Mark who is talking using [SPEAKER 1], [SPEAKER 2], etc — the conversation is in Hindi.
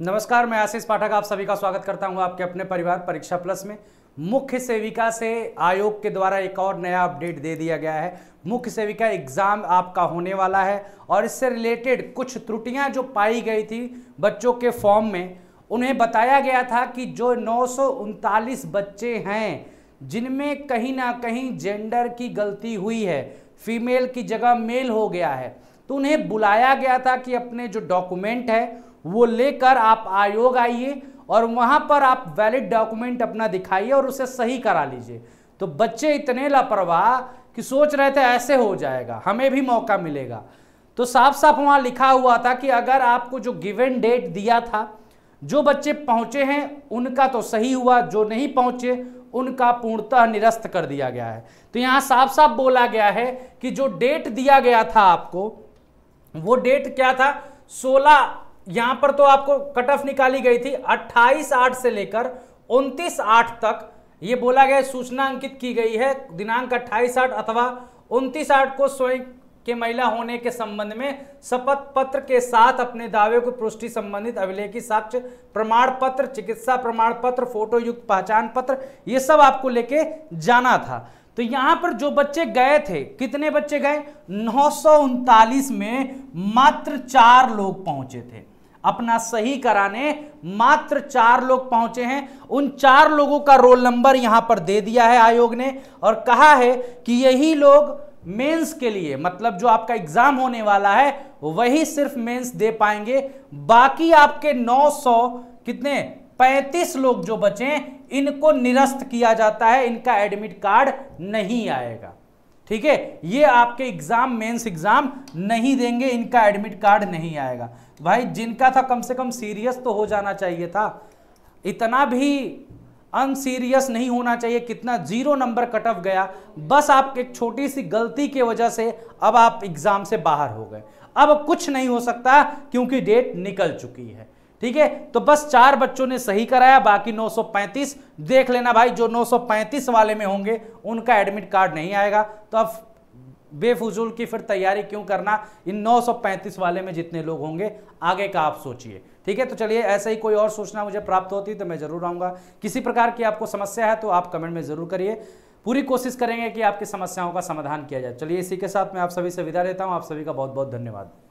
[SPEAKER 1] नमस्कार मैं आशीष पाठक आप सभी का स्वागत करता हूं आपके अपने परिवार परीक्षा प्लस में मुख्य सेविका से आयोग के द्वारा एक और नया अपडेट दे दिया गया है मुख्य सेविका एग्ज़ाम आपका होने वाला है और इससे रिलेटेड कुछ त्रुटियां जो पाई गई थी बच्चों के फॉर्म में उन्हें बताया गया था कि जो नौ बच्चे हैं जिनमें कहीं ना कहीं जेंडर की गलती हुई है फीमेल की जगह मेल हो गया है तो उन्हें बुलाया गया था कि अपने जो डॉक्यूमेंट है वो लेकर आप आयोग आइए और वहां पर आप वैलिड डॉक्यूमेंट अपना दिखाइए और उसे सही करा लीजिए तो बच्चे इतने लापरवाह कि सोच रहे थे ऐसे हो जाएगा हमें भी मौका मिलेगा तो साफ साफ वहां लिखा हुआ था कि अगर आपको जो गिवन डेट दिया था जो बच्चे पहुंचे हैं उनका तो सही हुआ जो नहीं पहुंचे उनका पूर्णतः निरस्त कर दिया गया है तो यहां साफ साफ बोला गया है कि जो डेट दिया गया था आपको वो डेट क्या था 16 यहां पर तो आपको कट ऑफ निकाली गई थी 28 आठ से लेकर 29 आठ तक ये बोला गया सूचना अंकित की गई है दिनांक 28 आठ अथवा 29 आठ को स्वयं के महिला होने के संबंध में शपथ पत्र के साथ अपने दावे को पुष्टि संबंधित अभिलेखी साक्ष्य प्रमाण पत्र चिकित्सा प्रमाण पत्र फोटो युक्त पहचान पत्र ये सब आपको लेके जाना था तो यहां पर जो बच्चे गए थे कितने बच्चे गए नौ में मात्र चार लोग पहुंचे थे अपना सही कराने मात्र चार लोग पहुंचे हैं उन चार लोगों का रोल नंबर यहां पर दे दिया है आयोग ने और कहा है कि यही लोग मेंस के लिए मतलब जो आपका एग्जाम होने वाला है वही सिर्फ मेंस दे पाएंगे बाकी आपके 900 कितने 35 लोग जो बचे इनको निरस्त किया जाता है इनका एडमिट कार्ड नहीं आएगा ठीक है ये आपके एग्जाम मेंस एग्जाम नहीं देंगे इनका एडमिट कार्ड नहीं आएगा भाई जिनका था कम से कम सीरियस तो हो जाना चाहिए था इतना भी अनसीरियस नहीं होना चाहिए कितना जीरो नंबर कट ऑफ गया बस आपके एक छोटी सी गलती की वजह से अब आप एग्जाम से बाहर हो गए अब कुछ नहीं हो सकता क्योंकि डेट निकल चुकी है ठीक है तो बस चार बच्चों ने सही कराया बाकी 935 देख लेना भाई जो 935 वाले में होंगे उनका एडमिट कार्ड नहीं आएगा तो अब बेफजूल की फिर तैयारी क्यों करना इन 935 वाले में जितने लोग होंगे आगे का आप सोचिए ठीक है तो चलिए ऐसा ही कोई और सूचना मुझे प्राप्त होती तो मैं जरूर आऊँगा किसी प्रकार की आपको समस्या है तो आप कमेंट में ज़रूर करिए पूरी कोशिश करेंगे कि आपकी समस्याओं का समाधान किया जाए चलिए इसी के साथ मैं आप सभी से विदा लेता हूँ आप सभी का बहुत बहुत धन्यवाद